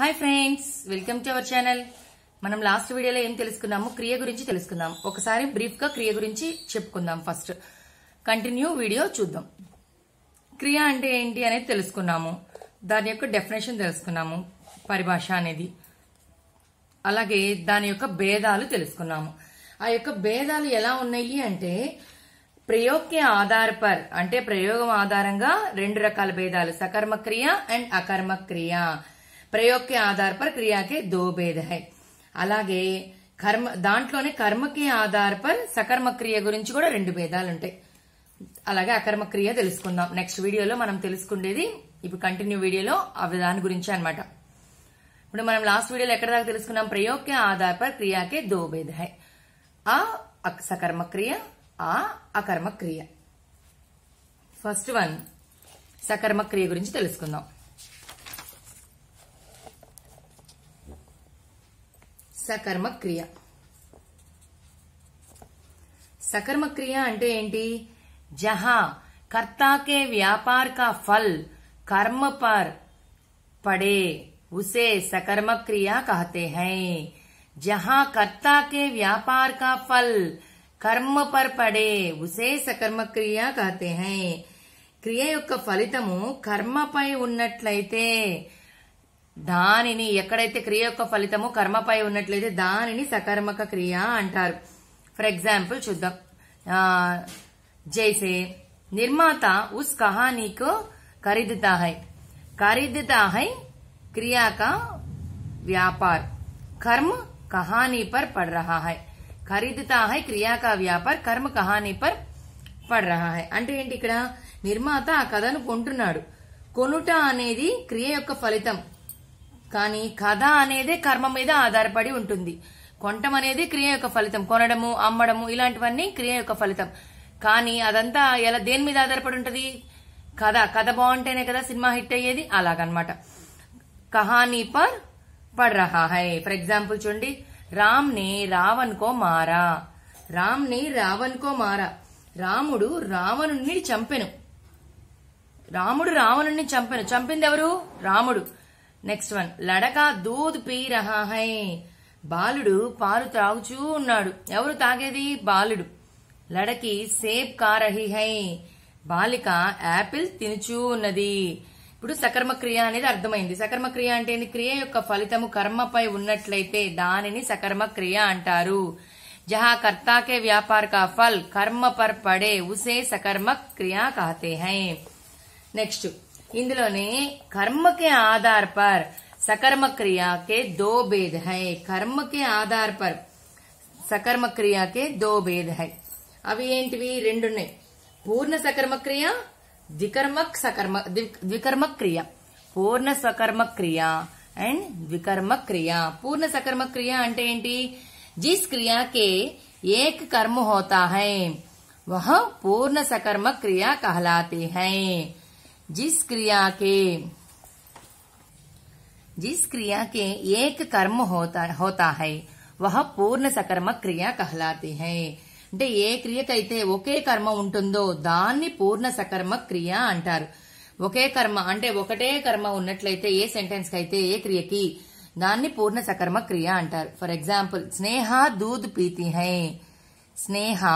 hi friends welcome to our channel మనం last వీడియోలో ఏం తెలుసుకున్నాము క్రియ గురించి తెలుసుకుందాం ఒకసారి బ్రీఫ్ గా క్రియ గురించి చెప్పుకుందాం ఫస్ట్ కంటిన్యూ వీడియో చూద్దాం క్రియ అంటే ఏంటి అనేది తెలుసుకున్నాము దాని యొక్క డెఫినేషన్ తెలుసుకున్నాము పరిభాష అనేది అలాగే దాని యొక్క భేదాలు తెలుసుకున్నాము ఆ యొక్క భేదాలు ఎలా ఉన్నాయి అంటే ప్రయోగ్య ఆధారపర్ పర్ అంటే ప్రయోగం ఆధారంగా రెండు రకాల భేదాలు సకర్మక్రియ అండ్ అకర్మక్రియ ప్రయోగ కే ఆధార్ పర్ క్రియాకే దో భేద హై అలాగే కర్మ దాంట్లోనే కర్మకి ఆధార్ పర్ సకర్మ క్రియ గురించి కూడా రెండు భేదాలు ఉంటాయి అలాగే అకర్మ క్రియ తెలుసుకుందాం నెక్స్ట్ వీడియోలో మనం తెలుసుకునేది ఇప్పుడు కంటిన్యూ వీడియోలో దాని గురించి అనమాట ఇప్పుడు మనం లాస్ట్ వీడియోలో ఎక్కడ దాకా తెలుసుకున్నాం ప్రయోగ్కే ఆధార్ పర్ క్రియాకే దో భేద హై ఆ సకర్మ క్రియ ఆ అకర్మ క్రియ ఫస్ట్ వన్ సకర్మ క్రియ గురించి తెలుసుకుందాం సకర్మక क्रिया सकर्म क्रिया అంటే ఏంటి जहां कर्ता के व्यापार का फल कर्म पर पड़े उसे सकर्म क्रिया कहते हैं जहां कर्ता के व्यापार का फल कर्म पर पड़े उसे सकर्म क्रिया कहते हैं క్రియ యొక్క कर्म पै ఉన్నట్లయితే దానిని ఎక్కడైతే క్రియ యొక్క ఫలితము కర్మపై ఉన్నట్లయితే దానిని సకర్మక క్రియ అంటారు ఫర్ ఎగ్జాంపుల్ చూద్దాం జైసే నిర్మాత ఉస్ కహానీకు ఖరీదుతా హై ఖరీదుతా హై క్రియాక వ్యాపార్ కర్మ కహానీ పర్ పడ్ రహా హై ఖరీదుతా హై వ్యాపార్ కర్మ కహానీ పర్ పడ్ రహా హై అంటే ఏంటి ఇక్కడ నిర్మాత ఆ కథను కొంటున్నాడు కొనుట అనేది క్రియ యొక్క ఫలితం కానీ కథ అనేదే కర్మ మీద ఆధారపడి ఉంటుంది కొంటం అనేది క్రియ యొక్క ఫలితం కొనడము అమ్మడము ఇలాంటివన్నీ క్రియ యొక్క ఫలితం కానీ అదంతా ఎలా దేని మీద ఆధారపడి ఉంటుంది కథ కథ బాగుంటేనే కదా సినిమా హిట్ అయ్యేది అలాగనమాట కహానీ పర్ పడ్ రహా హై ఫర్ ఎగ్జాంపుల్ చూడండి రామ్ ని రావణ్ కో మారా రామ్ ని రావణ్ కో మారా రాముడు రావణుణ్ణి చంపెను రాముడు రావణుణ్ణి చంపెను చంపింది ఎవరు రాముడు నెక్స్ట్ వన్ లడకా దూద్ పీ రహా హై బాలుడు పాలు త్రాగుచూ ఉన్నాడు ఎవరు తాగేది బాలుడు లడకి సేప్ కా రహి హై బాలిక యాపిల్ తినుచూ ఉన్నది ఇప్పుడు సకర్మ క్రియ అనేది అర్థమైంది సకర్మ క్రియ అంటే క్రియ యొక్క ఫలితము కర్మపై ఉన్నట్లయితే దానిని సకర్మ క్రియ అంటారు జహా కర్తాకే వ్యాపార కా ఫల్ కర్మ పర్ పడే ఉసే సకర్మ క్రియా కాతే హై నెక్స్ట్ ఇండిలోనే కర్మకి ఆధార్ పర్ సకర్మ క్రియ కే దో వేద్ హై కర్మ కే ఆధార్ పర్ సకర్మ క్రియ కే దో వేద్ హై అబ ఏంటి వీ రెండ్ ఉన్నాయి పూర్ణ సకర్మ క్రియ దికర్మక్ సకర్మ ద్వికర్మ క్రియ పూర్ణ సకర్మ క్రియ అండ్ ద్వికర్మ క్రియ పూర్ణ సకర్మ క్రియ అంటే ఏంటి జీస్ క్రియ కే ఏక్ కర్మ హోతా హై వహ పూర్ణ సకర్మ క్రియ કહલાతే హై जिस क्रिया के जिस क्रिया के एक कर्म होता होता है वह पूर्ण सकर्म क्रिया कहलाती है अटे ये क्रियकते कर्म उ दाने पूर्ण सकर्मक क्रिया अटार कर्म अंटेटे कर्म उन्नते ये सेंटन के ए की दाने पूर्ण सकर्मक क्रिया अटार फर् एग्जापल स्ने दूध पीति है स्नेह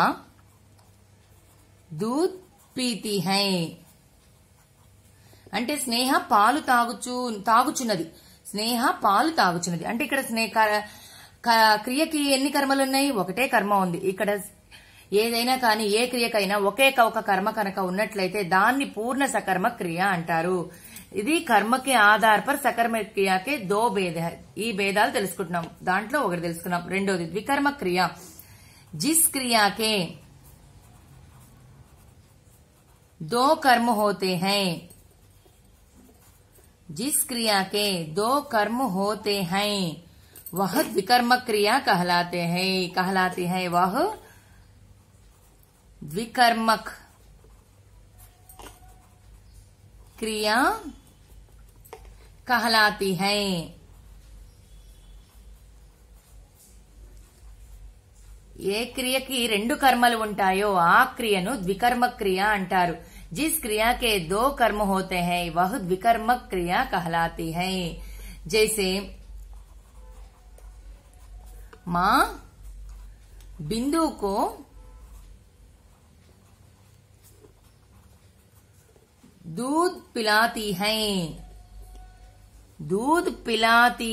दूध पीति है అంటే స్నేహ పాలు తాగుచు తాగుచున్నది స్నేహ పాలు తాగుచున్నది అంటే ఇక్కడ స్నేహ క్రియకి ఎన్ని కర్మలు ఉన్నాయి ఒకటే కర్మ ఉంది ఇక్కడ ఏదైనా కానీ ఏ క్రియకైనా ఒకే ఒక కర్మ కనుక ఉన్నట్లయితే దాన్ని పూర్ణ సకర్మ క్రియ అంటారు ఇది కర్మకి ఆధార్ పర్ సకర్మ క్రియకి దో భేద ఈ భేదాలు తెలుసుకుంటున్నాం దాంట్లో ఒకటి తెలుసుకున్నాం రెండోది ద్వికర్మ క్రియ జిస్ క్రియాకే దో కర్మ హోతే హై जिस क्रिया के दो कर्म होते हैं वह द्विकर्मक क्रिया कहलाते हैं कहलाती है वह द्विकर्मक क्रिया कहलाती है क्रिया की రెండు कर्मल ఉంటాయో आ క్రియను द्विकर्म क्रिया అంటారు जिस क्रिया के दो कर्म होते हैं वह विकर्मक क्रिया कहलाती है जैसे मां बिंदु को दूध पिलाती है दूध पिलाती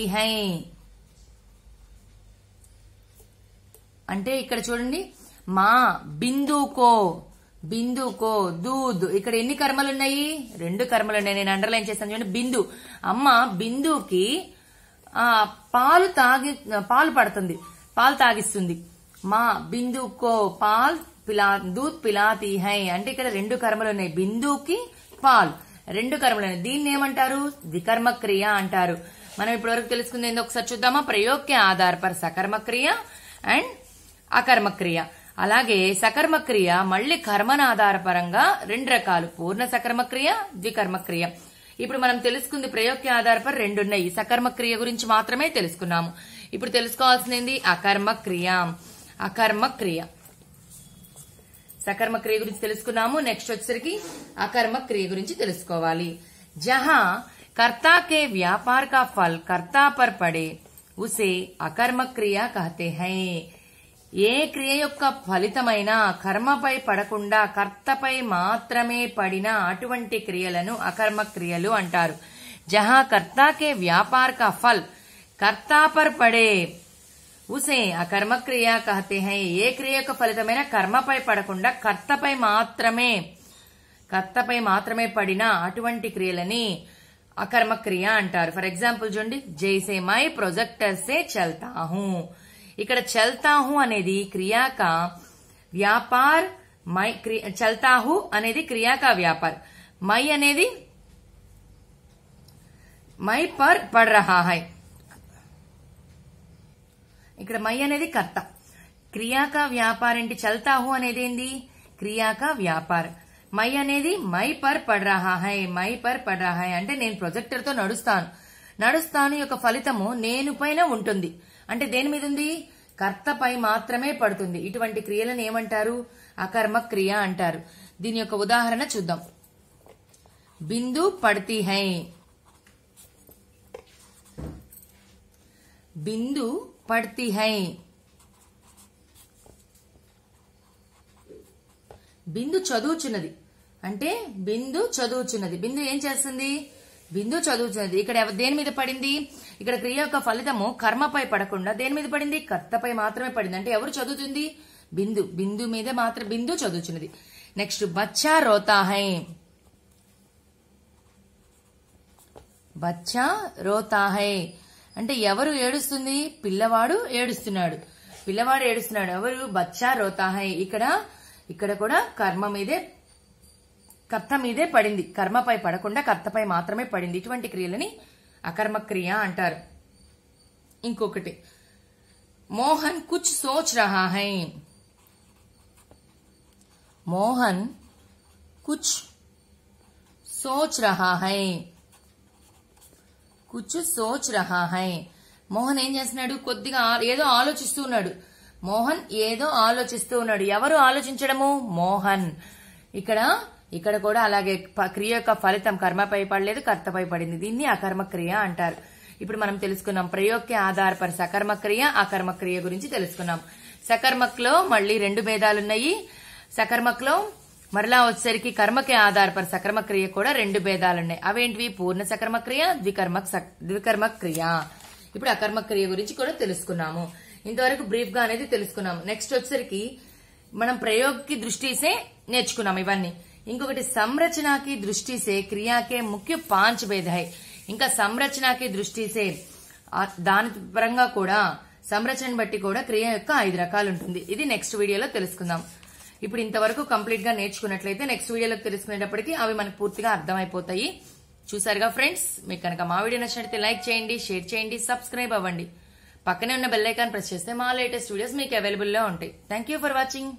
अंटे इकड़ ఇక్కడ చూడండి बिंदु को బిందుకో దూద్ ఇక్కడ ఎన్ని కర్మలు ఉన్నాయి రెండు కర్మలు ఉన్నాయి నేను అండర్లైన్ చేస్తాను చూడండి బిందు అమ్మ బిందుకి ఆ పాలు తాగి పాలు పడుతుంది పాలు తాగిస్తుంది మా బిందుకో పాల్ పిలా దూద్ పిలాతి హై అంటే ఇక్కడ రెండు కర్మలు ఉన్నాయి బిందుకి పాల్ రెండు కర్మలు ఉన్నాయి దీన్ని ఏమంటారు వికర్మ క్రియ అంటారు మనం ఇప్పటివరకు తెలుసుకుంది ఏందో ఒకసారి చూద్దామా ప్రయోగ్య ఆధార్ పర్ సకర్మక్రియ అండ్ అకర్మక్రియ అలాగే సకర్మక్రియ మళ్లీ ఆధారపరంగా రెండు రకాలు పూర్ణ సకర్మక్రియ ద్వికర్మక్రియ ఇప్పుడు మనం తెలుసుకుంది ప్రయోగ్య ఆధారపడి రెండున్నాయి సకర్మక్రియ గురించి మాత్రమే తెలుసుకున్నాము ఇప్పుడు తెలుసుకోవాల్సింది అకర్మక్రియ అకర్మక్రియ సకర్మక్రియ గురించి తెలుసుకున్నాము నెక్స్ట్ వచ్చేసరికి అకర్మక్రియ గురించి తెలుసుకోవాలి జహా కర్తాకే के కా ఫల్ फल कर्ता पर पड़े उसे अकर्म क्रिया ఏ క్రియ యొక్క ఫలితమైన కర్మపై పడకుండా కర్తపై మాత్రమే పడిన అటువంటి క్రియలను అకర్మ క్రియలు అంటారు జహా కర్తాకే వ్యాపార కా ఫల్ కర్తా పర్ పడే ఉసే అకర్మ క్రియ కహతే హై ఏ క్రియ యొక్క ఫలితమైన కర్మపై పడకుండా కర్తపై మాత్రమే కర్తపై మాత్రమే పడిన అటువంటి క్రియలని అకర్మ క్రియ అంటారు ఫర్ ఎగ్జాంపుల్ చూడండి జైసే మై ప్రొజెక్టర్సే సే ఇక్కడ చల్తాహు అనేది క్రియాక వ్యాపార్ మై చల్తాహు అనేది క్రియాక వ్యాపార్ మై అనేది మై పర్ పడ్ హై ఇక్కడ మై అనేది కర్త క్రియాక వ్యాపార్ ఏంటి చల్తాహు అనేది ఏంది క్రియాక వ్యాపార్ మై అనేది మై పర్ పడ్ హై మై పర్ పడ్ రహా అంటే నేను ప్రొజెక్టర్ తో నడుస్తాను నడుస్తాను యొక్క ఫలితము నేను పైన ఉంటుంది అంటే దేని మీద ఉంది కర్తపై మాత్రమే పడుతుంది ఇటువంటి క్రియలను ఏమంటారు అకర్మ క్రియ అంటారు దీని యొక్క ఉదాహరణ చూద్దాం బిందు పడతి హై బిందు పడతి హై బిందు చదువుచున్నది అంటే బిందు చదువుచున్నది బిందు ఏం చేస్తుంది బిందు చదువుతున్నది ఇక్కడ దేని మీద పడింది ఇక్కడ క్రియ యొక్క ఫలితము కర్మపై పడకుండా దేని మీద పడింది కర్తపై మాత్రమే పడింది అంటే ఎవరు చదువుతుంది బిందు బిందు మీద మాత్రం బిందు చదువుతున్నది నెక్స్ట్ బచ్చా రోతాహై బచ్చా రోతాహై అంటే ఎవరు ఏడుస్తుంది పిల్లవాడు ఏడుస్తున్నాడు పిల్లవాడు ఏడుస్తున్నాడు ఎవరు బచ్చా రోతాహై ఇక్కడ ఇక్కడ కూడా కర్మ మీదే కర్త మీదే పడింది కర్మపై పడకుండా కర్తపై మాత్రమే పడింది ఇటువంటి క్రియలని అకర్మక్రియ అంటారు ఇంకొకటి మోహన్ కుచ్ సోచ్ రహా హై మోహన్ కుచ్ సోచ్ రహా హై కుచ్ సోచ్ రహా హై మోహన్ ఏం చేస్తున్నాడు కొద్దిగా ఏదో ఆలోచిస్తూ ఉన్నాడు మోహన్ ఏదో ఆలోచిస్తూ ఉన్నాడు ఎవరు ఆలోచించడము మోహన్ ఇక్కడ ఇక్కడ కూడా అలాగే క్రియ యొక్క ఫలితం కర్మపై పడలేదు కర్తపై పడింది దీన్ని అకర్మక్రియ అంటారు ఇప్పుడు మనం తెలుసుకున్నాం ప్రయోగ్య ఆధారపడి సకర్మక్రియ అకర్మక్రియ గురించి తెలుసుకున్నాం సకర్మక్లో మళ్లీ రెండు భేదాలున్నాయి సకర్మక్లో మరలా వచ్చేసరికి కర్మకి ఆధారపడి సకర్మక్రియ కూడా రెండు భేదాలున్నాయి అవేంటివి పూర్ణ సకర్మక్రియ ద్వికర్మ ద్వికర్మక్రియ ఇప్పుడు అకర్మక్రియ గురించి కూడా తెలుసుకున్నాము ఇంతవరకు బ్రీఫ్ గా అనేది తెలుసుకున్నాము నెక్స్ట్ వచ్చేసరికి మనం ప్రయోగకి దృష్టిసే నేర్చుకున్నాం ఇవన్నీ ఇంకొకటి సంరచనాకి దృష్టిసే క్రియాకే ముఖ్య పాంచ్ భేద ఇంకా సంరచనాకి దృష్టిసే దాని పరంగా కూడా సంరచన బట్టి కూడా క్రియ యొక్క ఐదు రకాలు ఉంటుంది ఇది నెక్స్ట్ వీడియోలో తెలుసుకుందాం ఇప్పుడు ఇంతవరకు కంప్లీట్ గా నేర్చుకున్నట్లయితే నెక్స్ట్ వీడియోలో తెలుసుకునేటప్పటికి అవి మనకు పూర్తిగా అర్థమైపోతాయి చూసారుగా ఫ్రెండ్స్ మీకు కనుక మా వీడియో నచ్చినట్లయితే లైక్ చేయండి షేర్ చేయండి సబ్స్క్రైబ్ అవ్వండి పక్కనే ఉన్న బెల్లైకాన్ ప్రెస్ చేస్తే మా లేటెస్ట్ వీడియోస్ మీకు అవైలబుల్లో ఉంటాయి థ్యాంక్ ఫర్ వాచింగ్